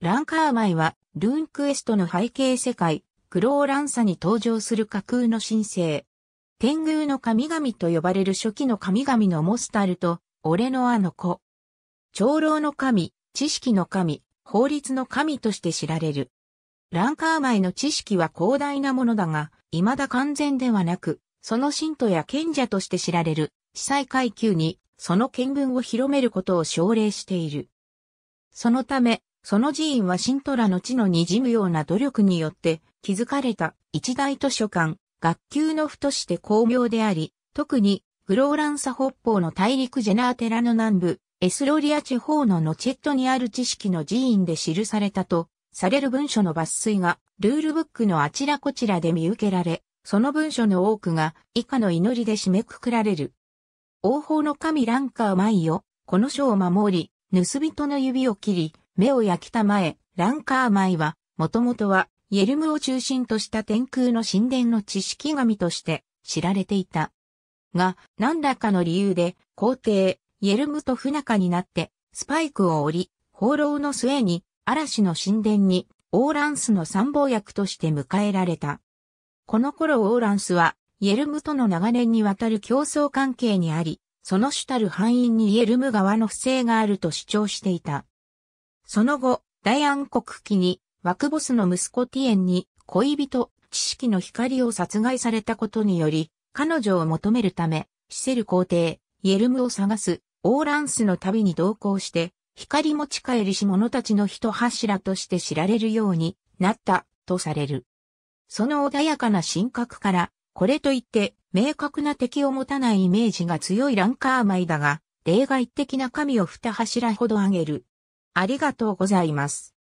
ランカーマイは、ルーンクエストの背景世界、クローランサに登場する架空の神聖。天宮の神々と呼ばれる初期の神々のモスタルと、俺のあの子。長老の神、知識の神、法律の神として知られる。ランカーマイの知識は広大なものだが、未だ完全ではなく、その信徒や賢者として知られる、司祭階級に、その見聞を広めることを奨励している。そのため、その寺院はシントラの地の滲むような努力によって築かれた一大図書館、学級の府として巧妙であり、特にグローランサ北方の大陸ジェナーテラの南部、エスロリア地方のノチェットにある知識の寺院で記されたとされる文書の抜粋がルールブックのあちらこちらで見受けられ、その文書の多くが以下の祈りで締めくくられる。王法の神ランカーマイよ、この書を守り、盗人の指を切り、目を焼きたまえ、ランカーマイは、もともとは、イェルムを中心とした天空の神殿の知識神として知られていた。が、何らかの理由で、皇帝、イェルムと不仲になって、スパイクを降り、放浪の末に、嵐の神殿に、オーランスの参謀役として迎えられた。この頃オーランスは、イェルムとの長年にわたる競争関係にあり、その主たる範囲にイェルム側の不正があると主張していた。その後、大暗黒期に、ワクボスの息子ティエンに恋人、知識の光を殺害されたことにより、彼女を求めるため、シセル皇帝、イェルムを探す、オーランスの旅に同行して、光持ち帰りし者たちの人柱として知られるようになったとされる。その穏やかな神格から、これといって明確な敵を持たないイメージが強いランカーマイだが、例外的な神を二柱ほど挙げるありがとうございます。